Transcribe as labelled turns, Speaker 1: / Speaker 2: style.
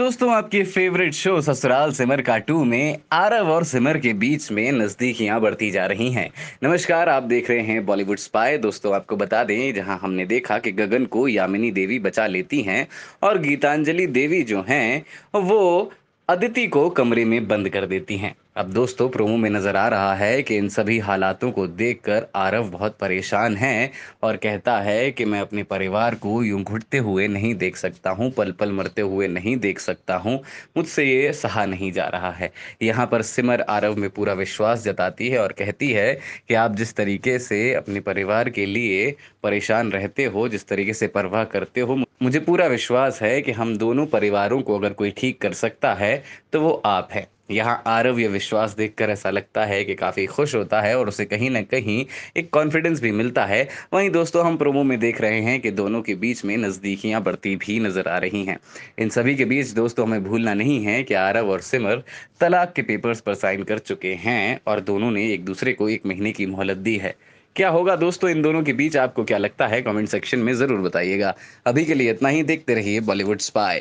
Speaker 1: दोस्तों आपके favourite show ससुराल सिमर का टू में आरव और सिमर के बीच में नज़दीकियां बढ़ती जा रही हैं नमस्कार आप देख रहे हैं बॉलीवुड स्पाई दोस्तों आपको बता दें जहां हमने देखा कि गगन को यामिनी देवी बचा लेती हैं और गीतांजलि देवी जो हैं वो अदिति को कमरे में बंद कर देती हैं अब दोस्तों प्रोमो में नज़र आ रहा है कि इन सभी हालातों को देखकर आरव बहुत परेशान है और कहता है कि मैं अपने परिवार को यूं घुटते हुए नहीं देख सकता हूं पल पल मरते हुए नहीं देख सकता हूं मुझसे ये सहा नहीं जा रहा है यहां पर सिमर आरव में पूरा विश्वास जताती है और कहती है कि आप जिस तरीके से अपने परिवार के लिए परेशान रहते हो जिस तरीके से परवाह करते हो मुझे पूरा विश्वास है कि हम दोनों परिवारों को अगर कोई ठीक कर सकता है तो वो आप हैं यहाँ आरव यह विश्वास देखकर ऐसा लगता है कि काफ़ी खुश होता है और उसे कहीं ना कहीं एक कॉन्फिडेंस भी मिलता है वहीं दोस्तों हम प्रोमो में देख रहे हैं कि दोनों के बीच में नज़दीकियाँ बढ़ती भी नज़र आ रही हैं इन सभी के बीच दोस्तों हमें भूलना नहीं है कि आरव और सिमर तलाक के पेपर्स पर साइन कर चुके हैं और दोनों ने एक दूसरे को एक महीने की मोहलत दी है क्या होगा दोस्तों इन दोनों के बीच आपको क्या लगता है कमेंट सेक्शन में ज़रूर बताइएगा अभी के लिए इतना ही देखते रहिए बॉलीवुड स्पाई